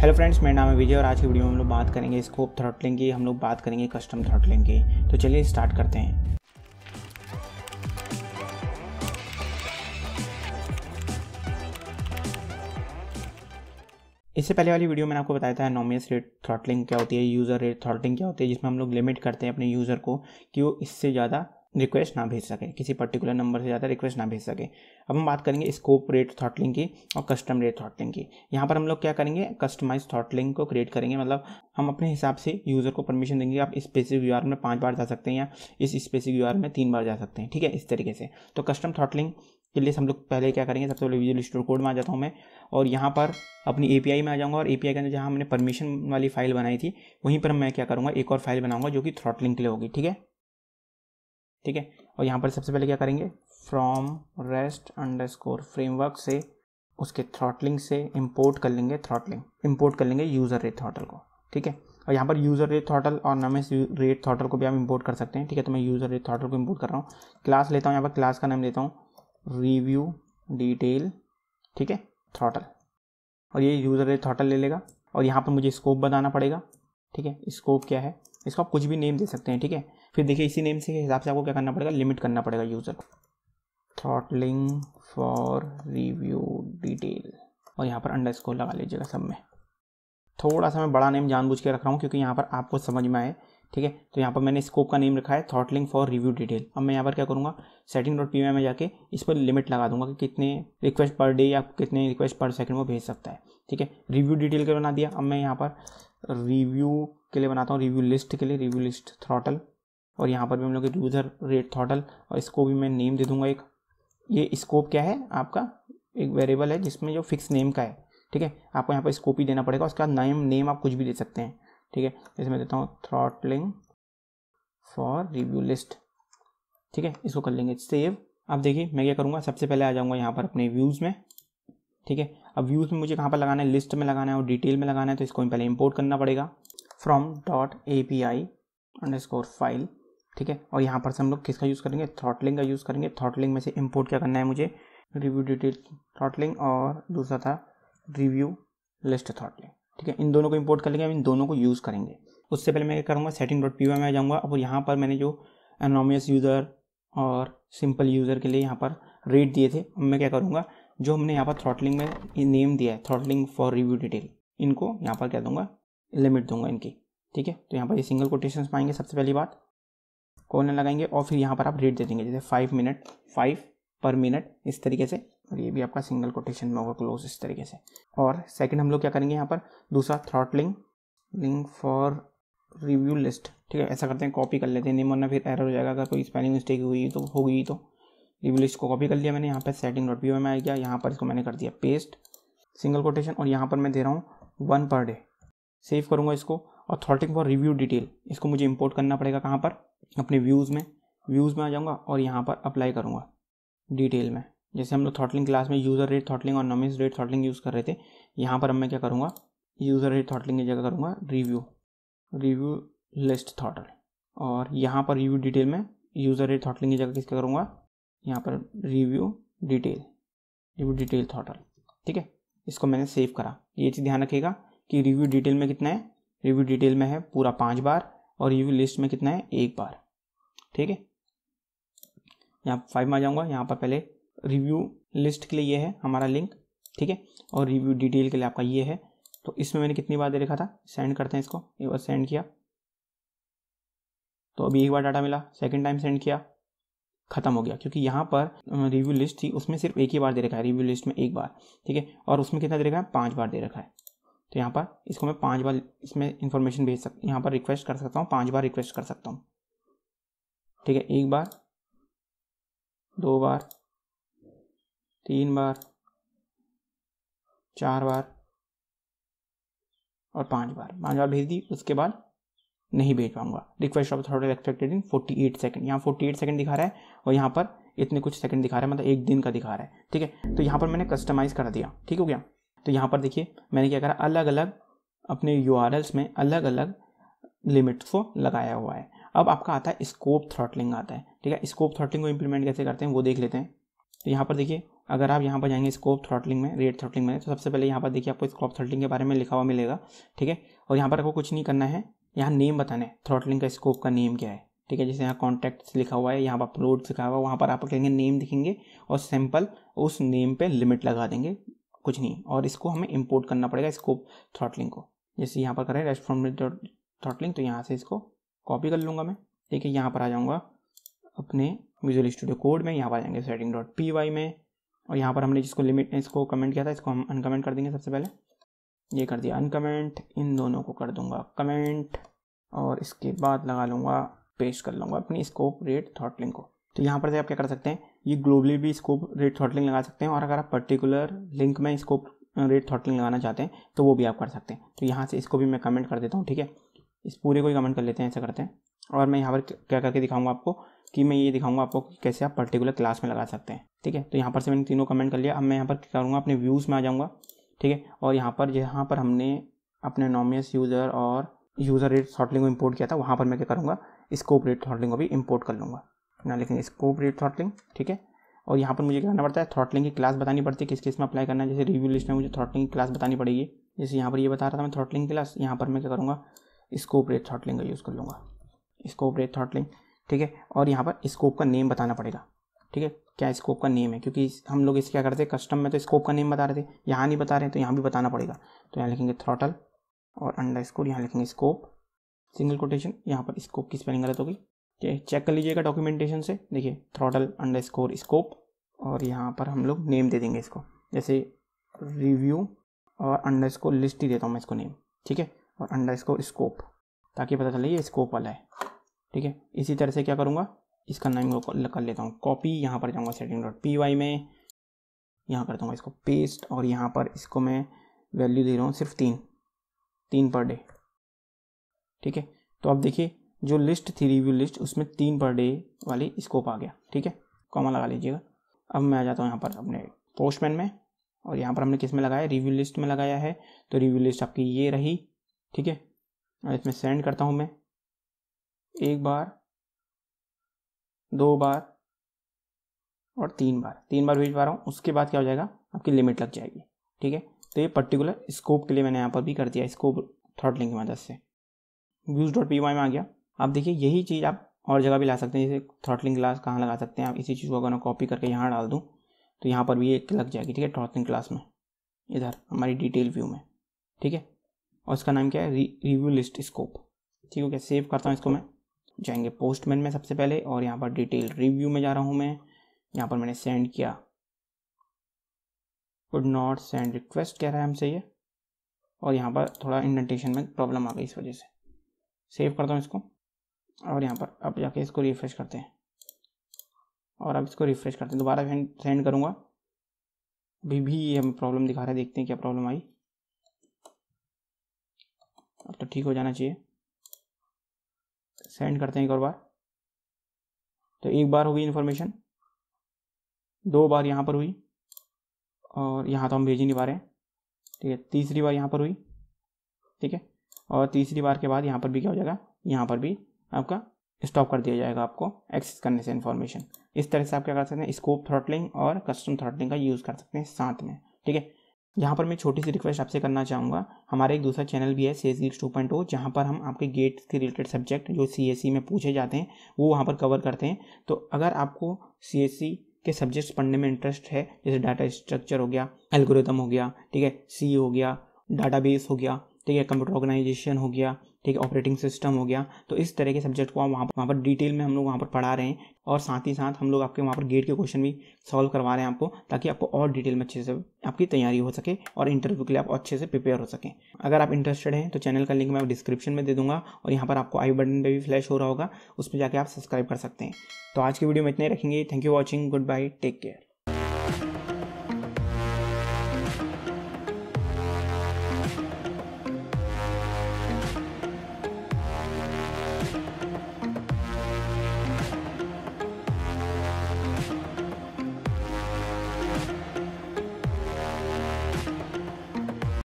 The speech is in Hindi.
हेलो फ्रेंड्स मेरा नाम है विजय और आज की वीडियो में हम लोग बात करेंगे स्कोप थ्रॉटलिंग की हम लोग बात करेंगे कस्टम थ्रॉटलिंग की तो चलिए स्टार्ट करते हैं इससे पहले वाली वीडियो मैंने आपको बताया था नॉमियस रेट थ्रॉटलिंग क्या होती है यूज़र रेट थ्रॉटलिंग क्या होती है जिसमें हम लोग लिमिट करते हैं अपने यूज़र को कि वो इससे ज़्यादा रिक्वेस्ट ना भेज सके किसी पर्टिकुलर नंबर से ज़्यादा रिक्वेस्ट ना भेज सके अब हम बात करेंगे स्कोप रेट थॉटलिंग की और कस्टम रेट थॉटलिंग की यहाँ पर हम लोग क्या करेंगे कस्टमाइज थॉटलिंग को क्रिएट करेंगे मतलब हम अपने हिसाब से यूज़र को परमिशन देंगे आप स्पेसिफिक यू में पाँच बार जा सकते हैं या इस स्पेसिफिक यू में तीन बार जा सकते हैं ठीक है इस तरीके से तो कस्टम थॉटलिंग के लिए हम लोग पहले क्या करेंगे सबसे पहले विजुअल स्टोर कोड में आ जाता हूँ मैं और यहाँ पर अपनी ए में आ जाऊँगा और ए के अंदर जहाँ हमने परमिशन वाली फाइल बनाई थी वहीं पर मैं क्या करूँगा एक और फाइल बनाऊँगा जो कि थ्रॉटलिंग के लिए होगी ठीक है ठीक है और यहाँ पर सबसे पहले क्या करेंगे फ्रॉम रेस्ट अंडर फ्रेमवर्क से उसके थ्रॉटलिंग से इम्पोर्ट कर लेंगे थ्रॉटलिंग इम्पोर्ट कर लेंगे यूज़र रेट थ्रॉटल को ठीक है और यहाँ पर यूज़र रेट थॉटल और नमेस रेट थॉटल को भी आप इम्पोर्ट कर सकते हैं ठीक है तो मैं यूज़र रेट थ्रॉटल को इम्पोर्ट कर रहा हूँ क्लास लेता हूँ यहाँ पर क्लास का नाम लेता हूँ रिव्यू डिटेल ठीक है थ्रॉटल और ये यूज़र रेट थॉटल ले लेगा और यहाँ पर मुझे स्कोप बनाना पड़ेगा ठीक है स्कोप क्या है इसको आप कुछ भी नेम दे सकते हैं ठीक है फिर देखिए इसी नेम से के हिसाब से आपको क्या करना पड़ेगा लिमिट करना पड़ेगा यूज़र को थ्रॉटलिंग फॉर रिव्यू डिटेल और यहाँ पर अंडर स्कोर लगा लीजिएगा सब में थोड़ा सा मैं बड़ा नेम जानबूझ के रख रहा हूँ क्योंकि यहाँ पर आपको समझ में आए ठीक है तो यहाँ पर मैंने स्कोप का नेम रखा है थॉटलिंग फॉर रिव्यू डिटेल अब मैं यहाँ पर क्या करूँगा सेटिंग डॉट पी में जाके इस पर लिमिट लगा दूंगा कि कितने रिक्वेस्ट पर डे या कितने रिक्वेस्ट पर सेकंड वो भेज सकता है ठीक है रिव्यू डिटेल के बना दिया अब मैं यहाँ पर रिव्यू के लिए बनाता हूँ रिव्यू लिस्ट के लिए रिव्यू लिस्ट थ्रॉटल और यहाँ पर भी हम लोग यूज़र रेट थॉटल और इसको भी मैं नेम दे दूँगा एक ये स्कोप क्या है आपका एक वेरिएबल है जिसमें जो फिक्स नेम का है ठीक है आपको यहाँ पर स्कोप ही देना पड़ेगा उसका नेम नेम आप कुछ भी दे सकते हैं ठीक है जैसे मैं देता हूँ थ्रॉटलिंग फॉर रिव्यू लिस्ट ठीक है इसको कर लेंगे सेव अब देखिए मैं क्या करूँगा सबसे पहले आ जाऊँगा यहाँ पर अपने व्यूज़ में ठीक है अब व्यूज़ में मुझे कहाँ पर लगाना है लिस्ट में लगाना है और डिटेल में लगाना है तो इसको पहले इम्पोर्ट करना पड़ेगा from dot A P I underscore file ठीक है और यहाँ पर से हम लोग किसका यूज़ करेंगे थ्रॉटलिंग का यूज़ करेंगे थ्रॉटलिंग में से इम्पोर्ट क्या करना है मुझे रिव्यू डिटेल थ्रॉटलिंग और दूसरा था रिव्यू लिस्ट थ्रॉटलिंग ठीक है इन दोनों को इम्पोर्ट कर लेंगे हम इन दोनों को यूज़ करेंगे उससे पहले मैं क्या करूँगा सेटिंग डॉट पी में जाऊँगा और यहाँ पर मैंने जो एनोमियस यूज़र और सिंपल यूज़र के लिए यहाँ पर रेट दिए थे अब मैं क्या करूँगा जो हमने यहाँ पर थ्रॉटलिंग में नेम दिया है थ्रॉटलिंग फॉर रिव्यू डिटेल इनको यहाँ पर क्या दूंगा लिमिट दूंगा इनकी ठीक है तो यहाँ पर ये सिंगल कोटेशन पाएंगे सबसे पहली बात कॉलन लगाएंगे और फिर यहाँ पर आप रेट दे देंगे जैसे फाइव मिनट फाइव पर मिनट इस तरीके से और ये भी आपका सिंगल कोटेशन में होगा क्लोज इस तरीके से और सेकंड हम लोग क्या करेंगे यहाँ पर दूसरा throttling link for review list ठीक है ऐसा करते हैं कॉपी कर लेते हैं नहीं मरना फिर एरर हो जाएगा अगर कोई स्पेलिंग मिस्टेक हुई तो हो गई तो रिव्यू लिस्ट को कॉपी कर लिया मैंने यहाँ पर सेटिंग डॉट पी में आ गया यहाँ पर इसको मैंने कर दिया पेस्ट सिंगल कोटेशन और यहाँ पर मैं दे रहा हूँ वन पर डे सेव करूँगा इसको और थॉटिंग फॉर रिव्यू डिटेल इसको मुझे इम्पोर्ट करना पड़ेगा कहाँ पर अपने व्यूज़ में व्यूज़ में आ जाऊँगा और यहाँ पर अप्लाई करूँगा डिटेल में जैसे हम लोग थॉटलिंग क्लास में यूज़र रेट थॉटलिंग और नमिज रेट थॉटलिंग यूज़ कर रहे थे यहाँ पर अब मैं क्या करूँगा यूज़र रेट थॉटलिंग की जगह करूँगा रिव्यू रिव्यू लिस्ट थॉटल और यहाँ पर रिव्यू डिटेल में यूज़र रेट थॉटलिंग की जगह किसके करूँगा यहाँ पर review detail review detail throttle ठीक है इसको मैंने सेव करा ये चीज़ ध्यान रखिएगा कि रिव्यू डिटेल में कितना है रिव्यू डिटेल में है पूरा पाँच बार और यू लिस्ट में कितना है एक बार ठीक है यहाँ फाइव में आ जाऊँगा यहाँ पर पहले रिव्यू लिस्ट के लिए ये है हमारा लिंक ठीक है और रिव्यू डिटेल के लिए आपका ये है तो इसमें मैंने कितनी बार दे रखा था सेंड करते हैं इसको एक बार सेंड किया तो अभी एक बार डाटा मिला सेकेंड टाइम सेंड किया खत्म हो गया क्योंकि यहाँ पर रिव्यू लिस्ट थी उसमें सिर्फ एक ही बार दे रखा है रिव्यू लिस्ट में एक बार ठीक है और उसमें कितना दे रखा है पाँच बार दे रखा है तो यहाँ पर इसको मैं पाँच बार इसमें इन्फॉर्मेशन भेज सकता यहाँ पर रिक्वेस्ट कर सकता हूँ पाँच बार रिक्वेस्ट कर सकता हूँ ठीक है एक बार दो बार तीन बार चार बार और पांच बार पांच बार भेज दी उसके बाद नहीं भेज पाऊंगा request of third expected in forty eight second यहाँ फोर्टी एट सेकेंड दिखा रहा है और यहाँ पर इतने कुछ सेकंड दिखा रहा है मतलब एक दिन का दिखा रहा है ठीक है तो यहाँ पर मैंने कस्टमाइज़ कर दिया ठीक हो गया तो यहाँ पर देखिए मैंने क्या करा अलग अलग अपने यू में अलग अलग लिमिट्स को लगाया हुआ है अब आपका आता है स्कोप थ्रॉटलिंग आता है ठीक है स्कोप थ्रॉटलिंग को इम्प्लीमेंट कैसे करते हैं वो देख लेते हैं तो यहाँ पर देखिए अगर आप यहाँ पर जाएंगे स्कोप थ्रॉटलिंग में रेट थ्रॉटलिंग में तो सबसे पहले यहाँ पर देखिए आपको स्कोप थ्रॉटलिंग के बारे में लिखा हुआ मिलेगा ठीक है और यहाँ पर आपको कुछ नहीं करना है यहाँ नेम बताना है थ्रॉटलिंग का स्कोप का नेम क्या है ठीक है जैसे यहाँ कॉन्टैक्ट लिखा हुआ है यहाँ पर अपलोड लिखा हुआ है वहाँ पर आप कहेंगे नेम दिखेंगे और सैम्पल उस नेम पे लिमिट लगा देंगे कुछ नहीं और इसको हमें इम्पोर्ट करना पड़ेगा स्कोप थ्रॉटलिंग को जैसे यहाँ पर करें रेस्ट फ्रॉम थ्रॉटलिंग तो यहाँ से इसको कॉपी कर लूँगा मैं ठीक है यहाँ पर आ जाऊँगा अपने विजुअल स्टूडियो कोड में यहाँ पर आ जाएंगे सेटिंग डॉट पी वाई में और यहाँ पर हमने जिसको लिमिट इसको कमेंट किया था इसको हम अनकमेंट कर देंगे सबसे पहले ये कर दिया अनकमेंट इन दोनों को कर दूंगा कमेंट और इसके बाद लगा लूँगा पेश कर लूँगा अपनी स्कोप रेट थॉट लिंक को तो यहाँ पर से आप क्या कर सकते हैं ये ग्लोबली भी स्कोप रेट थॉटलिंग लगा सकते हैं और अगर आप पर्टिकुलर लिंक में स्कोप रेट थॉटलिंग लगाना चाहते हैं तो वो भी आप कर सकते हैं तो यहाँ से इसको भी मैं कमेंट कर देता हूँ ठीक है इस पूरे को ही कमेंट कर लेते हैं ऐसा करते हैं और मैं यहाँ पर क्या करके दिखाऊंगा आपको कि मैं ये दिखाऊंगा आपको कि कैसे आप पर्टिकुलर क्लास में लगा सकते हैं ठीक है तो यहाँ पर से मैंने तीनों कमेंट कर लिया अब मैं यहाँ पर क्या करूँगा अपने व्यूज़ में आ जाऊँगा ठीक है और यहाँ पर जहाँ पर हमने अपने नॉमियस यूज़र और यूज़र रेट थॉटलिंग को इम्पोर्ट किया था वहाँ पर मैं क्या करूँगा स्कोप रेट थॉटलिंग को भी इम्पोर्ट कर लूँगा ना लिखेंगे स्कोप रेट थ्रॉटलिंग ठीक है और यहाँ पर मुझे क्या करना पड़ता है थ्रॉटलिंग की क्लास बतानी पड़ती है किस किस में अप्लाई करना है जैसे रिव्यू लिस्ट में मुझे थ्रॉटलिंग की क्लास बतानी पड़ेगी जैसे यहाँ पर ये बता रहा था मैं थ्रॉटलिंग की क्लास यहाँ पर मैं क्या करूँगा स्कोप रेट थ्रॉटलिंग का यूज़ कर लूँगा स्कोप रेट थ्रॉटलिंग ठीक है और यहाँ पर स्कोप का नेम बताना पड़ेगा ठीक है क्या स्कोप का नेम है क्योंकि हम लोग इसे क्या करते हैं कस्टम में तो स्कोप का नेम बता रहे थे यहाँ नहीं बता रहे तो यहाँ भी बताना पड़ेगा तो यहाँ लिखेंगे थ्रॉटल और अंडर स्कोर यहाँ लिखेंगे स्कोप सिंगल कोटेशन यहाँ पर स्कोप की स्पेलिंग गलत होगी ठीक है चेक कर लीजिएगा डॉक्यूमेंटेशन से देखिए थ्रोटल अंडर स्कोर स्कोप और यहाँ पर हम लोग नेम दे देंगे इसको जैसे रिव्यू और अंडर स्कोर लिस्ट ही देता हूँ मैं इसको नेम ठीक है और अंडर स्कोर स्कोप ताकि पता चले ये स्कोप वाला है ठीक है इसी तरह से क्या करूँगा इसका नाम कर लेता हूँ कॉपी यहाँ पर जाऊँगा सेटिंग डॉट पी वाई में यहाँ कर दूँगा इसको पेस्ट और यहाँ पर इसको मैं वैल्यू दे रहा हूँ सिर्फ तीन तीन पर डे ठीक है तो अब देखिए जो लिस्ट थी रिव्यू लिस्ट उसमें तीन पर डे वाली स्कोप आ गया ठीक है कॉमा लगा लीजिएगा अब मैं आ जाता हूँ यहाँ पर अपने पोस्टमैन में और यहाँ पर हमने किस में लगाया रिव्यू लिस्ट में लगाया है तो रिव्यू लिस्ट आपकी ये रही ठीक है और इसमें सेंड करता हूँ मैं एक बार दो बार और तीन बार तीन बार भेज पा रहा हूँ उसके बाद क्या हो जाएगा आपकी लिमिट लग जाएगी ठीक है तो ये पर्टिकुलर स्कोप के लिए मैंने यहाँ पर भी कर दिया स्कोप थर्ड लिंक की मदद से व्यूज़ डॉट पी वाई में आ गया आप देखिए यही चीज़ आप और जगह भी ला सकते हैं जैसे थ्रॉटलिंग ग्लास कहाँ लगा सकते हैं आप इसी चीज़ को अगर मैं कॉपी करके यहाँ डाल दूँ तो यहाँ पर भी एक लग जाएगी ठीक है थ्रॉटलिंग ग्लास में इधर हमारी डिटेल व्यू में ठीक है और इसका नाम क्या है रिव्यू लिस्ट स्कोप ठीक हो गया सेव करता हूँ इसको मैं जाएंगे पोस्टमैन में सबसे पहले और यहाँ पर डिटेल रिव्यू में जा रहा हूँ मैं यहाँ पर मैंने सेंड किया गुड नॉट सेंड रिक्वेस्ट कह रहा है हमसे ये और यहाँ पर थोड़ा इंडेंटेशन में प्रॉब्लम आ गई इस वजह से सेव करता हूँ इसको और यहाँ पर अब जाके इसको रिफ्रेश करते हैं और अब इसको रिफ्रेश करते हैं दोबारा सेंड करूँगा अभी भी हम प्रॉब्लम दिखा रहे हैं देखते हैं क्या प्रॉब्लम आई अब तो ठीक हो जाना चाहिए सेंड करते हैं एक और बार तो एक बार होगी इन्फॉर्मेशन दो बार यहाँ पर हुई और यहाँ तो हम भेज ही नहीं पा रहे हैं ठीक है तीसरी बार यहाँ पर हुई ठीक है और तीसरी बार के बाद यहाँ पर भी क्या हो जाएगा यहाँ पर भी आपका स्टॉप कर दिया जाएगा आपको एक्सेस करने से इन्फॉर्मेशन इस तरह से आप क्या कर सकते हैं स्कोप थ्रॉटलिंग और कस्टम थ्रॉटलिंग का यूज़ कर सकते हैं साथ में ठीक है यहाँ पर मैं छोटी सी रिक्वेस्ट आपसे करना चाहूँगा हमारा एक दूसरा चैनल भी है सी एस टू पॉइंट जहाँ पर हम आपके गेट्स के रिलेटेड सब्जेक्ट जो सी e में पूछे जाते हैं वो वहाँ पर कवर करते हैं तो अगर आपको सी e के सब्जेक्ट्स पढ़ने में इंटरेस्ट है जैसे डाटा स्ट्रक्चर हो गया एल्गोरिदम हो गया ठीक है सी हो गया डाटा हो गया ठीक है कंप्यूटर ऑर्गेनाइजेशन हो गया ठीक है ऑपरेटिंग सिस्टम हो गया तो इस तरह के सब्जेक्ट को आप वहाँ पर वहाँ पर डिटेल में हम लोग वहाँ पर पढ़ा रहे हैं और साथ ही साथ हम लोग आपके वहाँ पर गेट के क्वेश्चन भी सॉल्व करवा रहे हैं आपको ताकि आपको और डिटेल में अच्छे से आपकी तैयारी हो सके और इंटरव्यू के लिए आप अच्छे से प्रिपेयर हो सकें अगर आप इंटरेस्टेड हैं तो चैनल का लिंक मैं डिस्क्रिप्शन में दे दूँगा और यहाँ पर आपको आई बटन पर भी फ्लैश हो रहा होगा उस पर जाकर आप सब्सक्राइब कर सकते हैं तो आज की वीडियो में इतने रखेंगे thank you watching goodbye take care